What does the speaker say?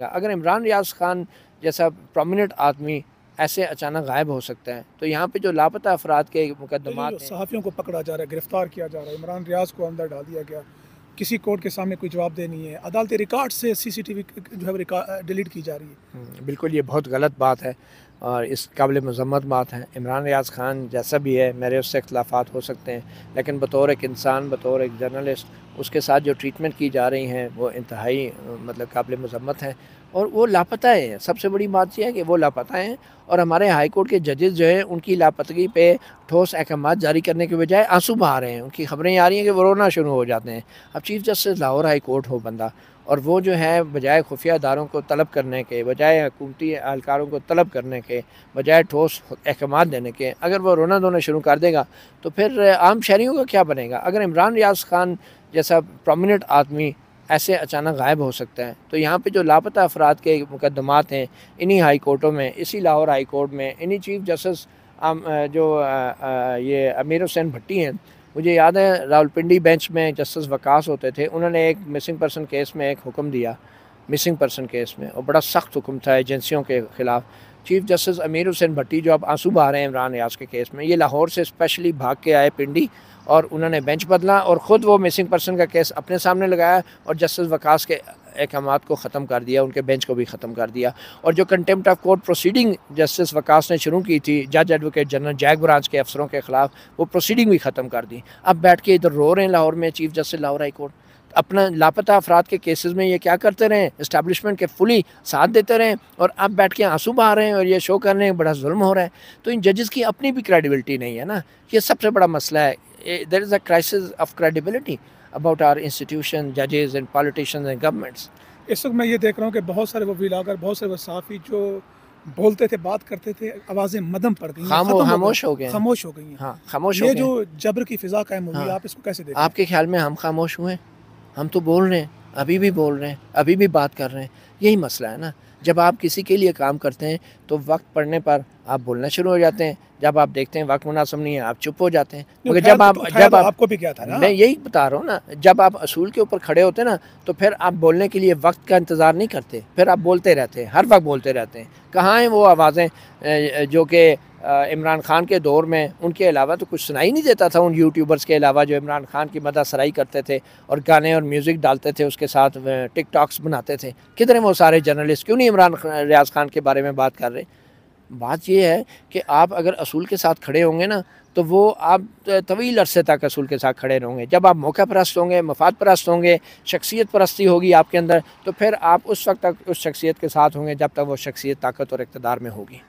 जाएगा अगर इमरान रियाज खान जैसा प्रोमिनेंट आदमी ऐसे अचानक गायब हो सकता है तो यहाँ पे जो लापता अफराद के मुकदमा सहाफ़ियों को पकड़ा जा रहा है गिरफ्तार किया जा रहा है इमरान रियाज को अंदर डाल दिया गया किसी कोर्ट के सामने कोई जवाब देनी है अदालती रिकॉर्ड से सीसीटीवी जो है डिलीट की जा रही है हम्म, बिल्कुल ये बहुत गलत बात है और इस काबिल मजम्मत बात है इमरान रियाज खान जैसा भी है मेरे उससे अख्तलाफात हो सकते हैं लेकिन बतौर एक इंसान बतौर एक जर्नलिस्ट उसके साथ जो ट्रीटमेंट की जा रही हैं वो इंतहाई मतलब काबिल मजम्मत हैं और वो लापता हैं सबसे बड़ी बात यह है कि वो लापता हैं और हमारे हाई कोर्ट के जजेज जो हैं उनकी लापतगी पे ठोस अहकाम जारी करने के बजाय आंसू बहा रहे हैं उनकी खबरें आ रही हैं कि वो रोना शुरू हो जाते हैं अब chief justice Lahore high court हो बंदा और वो जो है बजाय खुफिया इदारों को तलब करने के बजाय हकूमती अहलकारों को तलब करने के बजाय ठोस अहकाम देने के अगर वो रोना धोना शुरू कर देगा तो फिर आम शहरीों का क्या बनेगा अगर इमरान रियाज खान जैसा प्रोमिनेंट आदमी ऐसे अचानक गायब हो सकता है तो यहाँ पे जो लापता अफराद के मुकदमात हैं इन्हीं हाई कोर्टों में इसी लाहौर हाई कोर्ट में इन्हीं चीफ जस्टिस जो ये अमीर हुसैन भट्टी हैं मुझे याद है रावलपिंडी बेंच में जस्टिस वकास होते थे उन्होंने एक मिसिंग पर्सन केस में एक हुक्म दिया मिसिंग पर्सन केस में और बड़ा सख्त हुक्म था एजेंसियों के ख़िलाफ़ चीफ जस्टिस अमीर हुसैन भट्टी जो अब आंसू बहा रहे हैं इमरान रियाज के केस में ये लाहौर से स्पेशली भाग के आए पिंडी और उन्होंने बेंच बदला और ख़ुद वो मिसिंग पर्सन का केस अपने सामने लगाया और जस्टिस वकास के अहकाम को ख़त्म कर दिया उनके बेंच को भी ख़त्म कर दिया और जो contempt of court proceeding justice Waqas ने शुरू की थी जज एडवोकेट जनरल जैक ब्रांच के अफसरों के ख़िलाफ़ वो प्रोसीडिंग भी ख़त्म कर दी अब बैठ के इधर रो रहे हैं लाहौर में chief justice Lahore high court अपना लापता अफराद के केसेस में ये क्या करते रहें इस्टेब्लिशमेंट के फुली साथ देते रहें और आप बैठ के आंसू बहा रहे हैं और ये शो कर रहे हैं बड़ा जुल्म हो रहा है तो इन जजेस की अपनी भी क्रेडिबिलिटी नहीं है ना ये सबसे बड़ा मसला है there is a crisis of credibility about our institution जजेज एंड पॉलिटिशन एंड गवर्नमेंट्स इस वक्त मैं ये देख रहा हूँ कि बहुत सारे वो व्लागर बहुत सारे वो जो बोलते थे बात करते थे आवाज़ें मदम पड़ गई खामो, खामोश हो गए खामोश हो गई हाँ खामोश ये हो जो जबर की फिजा कायम हुई हाँ, आप इसको कैसे देखें आपके ख्याल में हम खामोश हुए हैं हम तो बोल रहे हैं अभी भी बोल रहे हैं अभी भी बात कर रहे हैं यही मसला है ना जब आप किसी के लिए काम करते हैं तो वक्त पड़ने पर आप बोलना शुरू हो जाते हैं जब आप देखते हैं वक्त मुनासिब नहीं है आप चुप हो जाते हैं मगर जब तो आप जब तो आप, आपको भी क्या था ना? मैं यही बता रहा हूँ ना जब आप असूल के ऊपर खड़े होते हैं ना तो फिर आप बोलने के लिए वक्त का इंतज़ार नहीं करते फिर आप बोलते रहते हैं हर वक्त बोलते रहते हैं कहाँ हैं वो आवाज़ें जो कि इमरान खान के दौर में उनके अलावा तो कुछ सुनाई नहीं देता था उन यूट्यूबर्स के अलावा जो इमरान खान की मदा सराई करते थे और गाने और म्यूज़िक डालते थे उसके साथ टिक टॉक्स बनाते थे किधर हैं वो वो सारे जर्नलिस्ट क्यों नहीं इमरान रियाज खान के बारे में बात कर रहे बात यह है कि आप अगर असूल के साथ खड़े होंगे ना तो वो आप तवील अरसे तक असूल के साथ खड़े रहोगे जब आप मौका परस्त होंगे मफाद परस्त होंगे शख्सियत परस्ती होगी आपके अंदर तो फिर आप उस वक्त तक उस शख्सियत के साथ होंगे जब तक वो शख्सियत ताकत और इकतदार में होगी